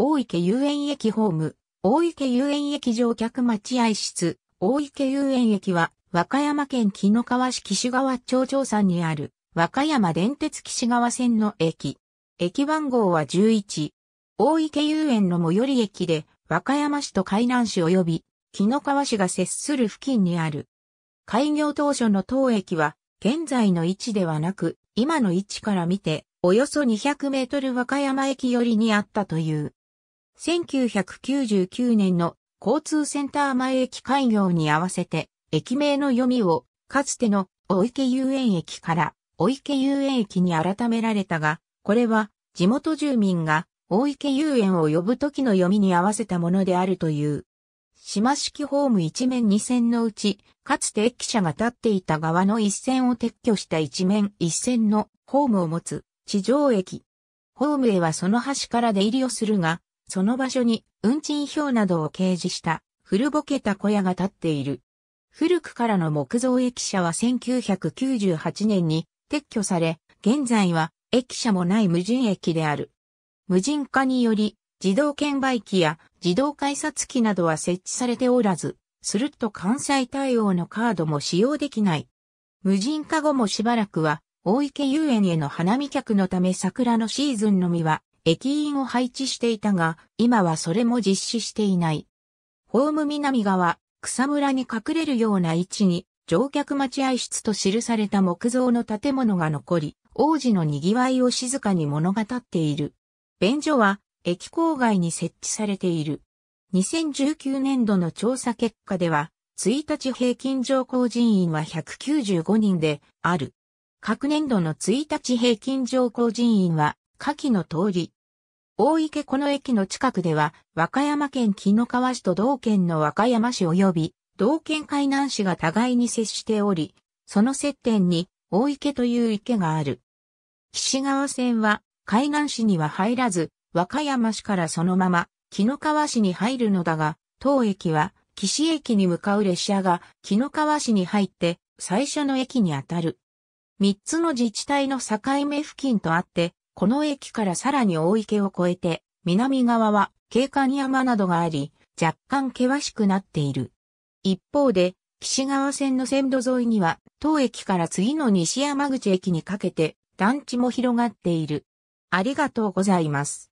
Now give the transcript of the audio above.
大池遊園駅ホーム、大池遊園駅乗客待合室、大池遊園駅は、和歌山県木の川市岸川町長山にある、和歌山電鉄岸川線の駅。駅番号は11。大池遊園の最寄り駅で、和歌山市と海南市及び、木の川市が接する付近にある。開業当初の当駅は、現在の位置ではなく、今の位置から見て、およそ200メートル和歌山駅寄りにあったという。1999年の交通センター前駅開業に合わせて、駅名の読みを、かつてのお池遊園駅からお池遊園駅に改められたが、これは地元住民が大池遊園を呼ぶ時の読みに合わせたものであるという。島式ホーム一面二線のうち、かつて駅舎が立っていた側の一線を撤去した一面一線のホームを持つ地上駅。ホームへはその端から出入りをするが、その場所に運賃表などを掲示した古ぼけた小屋が建っている。古くからの木造駅舎は1998年に撤去され、現在は駅舎もない無人駅である。無人化により、自動券売機や自動改札機などは設置されておらず、すると関西対応のカードも使用できない。無人化後もしばらくは、大池遊園への花見客のため桜のシーズンのみは駅員を配置していたが、今はそれも実施していない。ホーム南側、草むらに隠れるような位置に、乗客待合室と記された木造の建物が残り、王子の賑わいを静かに物語っている。便所は、駅郊外に設置されている。2019年度の調査結果では、1日平均乗降人員は195人である。各年度の1日平均乗降人員は、下記の通り、大池この駅の近くでは、和歌山県紀の川市と同県の和歌山市及び、同県海南市が互いに接しており、その接点に大池という池がある。岸川線は海南市には入らず、和歌山市からそのまま紀の川市に入るのだが、当駅は岸駅に向かう列車が紀の川市に入って最初の駅にあたる。三つの自治体の境目付近とあって、この駅からさらに大池を越えて、南側は景観山などがあり、若干険しくなっている。一方で、岸川線の線路沿いには、当駅から次の西山口駅にかけて、団地も広がっている。ありがとうございます。